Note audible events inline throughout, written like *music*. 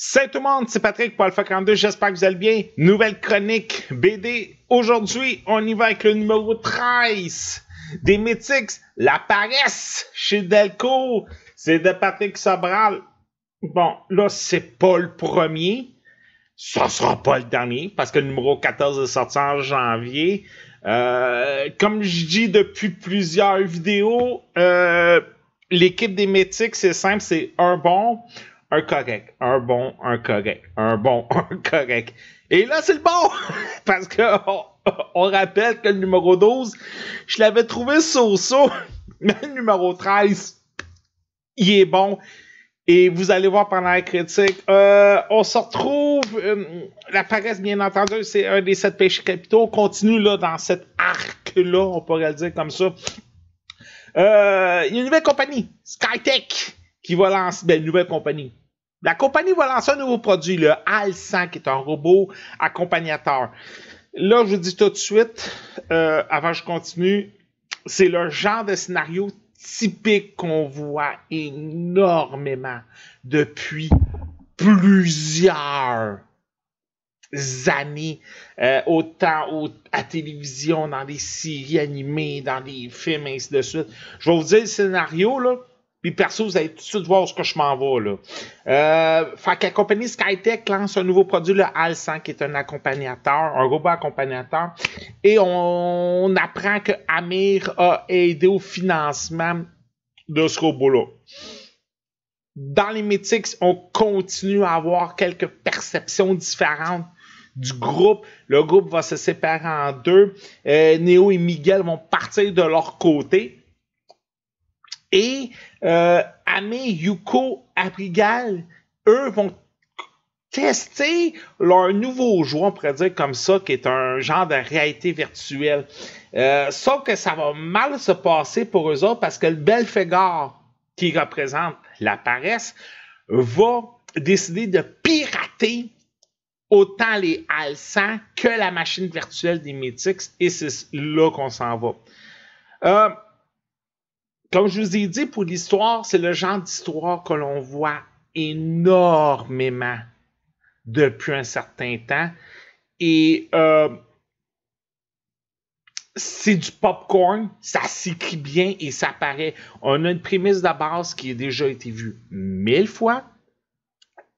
Salut tout le monde, c'est Patrick pour Alpha 42, j'espère que vous allez bien. Nouvelle chronique BD. Aujourd'hui, on y va avec le numéro 13 des Mythics, La paresse chez Delco, C'est de Patrick Sabral. Bon, là, c'est pas le premier. Ça sera pas le dernier parce que le numéro 14 est sorti en janvier. Euh, comme je dis depuis plusieurs vidéos, euh, l'équipe des Mythics, c'est simple, c'est un bon, un correct, un bon, un correct, un bon, *laughs* un correct. Et là, c'est le bon! *laughs* Parce que on, rappelle que le numéro 12, je l'avais trouvé sur *laughs* mais le numéro 13, il est bon. Et vous allez voir pendant la critique, euh, on se retrouve, euh, la paresse bien entendu, c'est un des sept péchés capitaux, on continue là dans cet arc-là, on pourrait le dire comme ça. Euh, il y a une nouvelle compagnie, Skytech, qui va lancer ben, une nouvelle compagnie. La compagnie va lancer un nouveau produit, le AL100, qui est un robot accompagnateur. Là, je vous dis tout de suite, euh, avant que je continue, c'est le genre de scénario typique qu'on voit énormément depuis plusieurs années, euh, autant à télévision, dans des séries animées, dans des films, ainsi de suite. Je vais vous dire le scénario, là. Puis perso, vous allez tout de suite voir ce que je m'en vais. Là. Euh, fait la compagnie Skytech lance un nouveau produit, le al qui est un accompagnateur, un robot accompagnateur. Et on, apprend que Amir a aidé au financement de ce robot-là. Dans les Mythics, on continue à avoir quelques perceptions différentes du hmm. groupe. Le groupe va se séparer en deux. Euh, Néo et Miguel vont partir de leur côté et euh, Ame, Yuko, Abrigal, eux vont tester leur nouveau joueur, on pourrait dire comme ça, qui est un genre de réalité virtuelle. Euh, sauf que ça va mal se passer pour eux autres parce que le Belfegor, qui représente la paresse, va décider de pirater autant les halsans que la machine virtuelle des Mythics, et c'est là qu'on s'en va. Euh, comme je vous ai dit, pour l'histoire, c'est le genre d'histoire que l'on voit énormément depuis un certain temps. Et euh, c'est du popcorn, ça s'écrit bien et ça paraît. On a une prémisse de base qui a déjà été vue mille fois.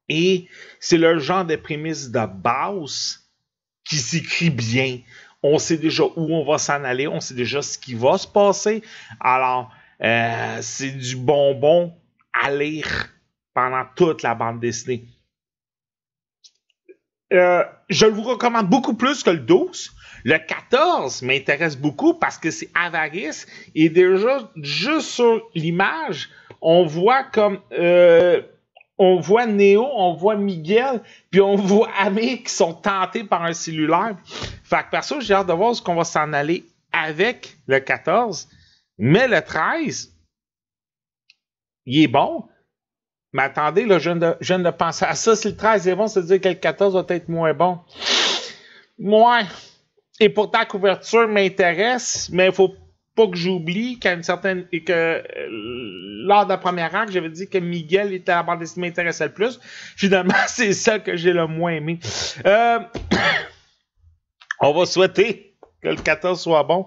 Et c'est le genre de prémisse de base qui s'écrit bien. On sait déjà où on va s'en aller, on sait déjà ce qui va se passer. Alors, euh, c'est du bonbon à lire pendant toute la bande dessinée. Euh, je vous recommande beaucoup plus que le 12. Le 14 m'intéresse beaucoup parce que c'est avarice et déjà juste sur l'image, on voit comme euh, on voit Néo, on voit Miguel, puis on voit Amé qui sont tentés par un cellulaire. Fait que perso, j'ai hâte de voir ce qu'on va s'en aller avec le 14. Mais le 13, il est bon. Mais attendez, je, viens de, penser à ça. Si le 13 est bon, ça veut dire que le 14 va être moins bon. Moi. Et pourtant, la couverture m'intéresse, mais il faut pas que j'oublie qu'à une certaine. Et que euh, lors de la première acte, j'avais dit que Miguel était la bande qui m'intéressait le plus. Finalement, *laughs* c'est celle que j'ai le moins aimée. Euh, *coughs* on va souhaiter que le 14 soit bon.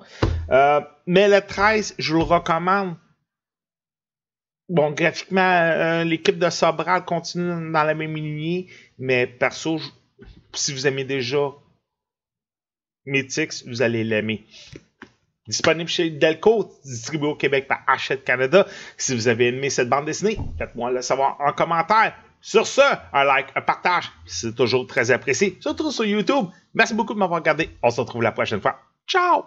Euh, mais le 13, je le recommande. Bon, graphiquement, euh, l'équipe de Sobral continue dans la même lignée, mais perso, si vous aimez déjà Mythics, vous allez l'aimer. Disponible chez Delco, distribué au Québec par Hachette Canada. Si vous avez aimé cette bande dessinée, faites-moi le savoir en commentaire. Sur ce, un like, un partage, c'est toujours très apprécié, surtout sur YouTube. Merci beaucoup de m'avoir regardé. On se retrouve la prochaine fois. Ciao!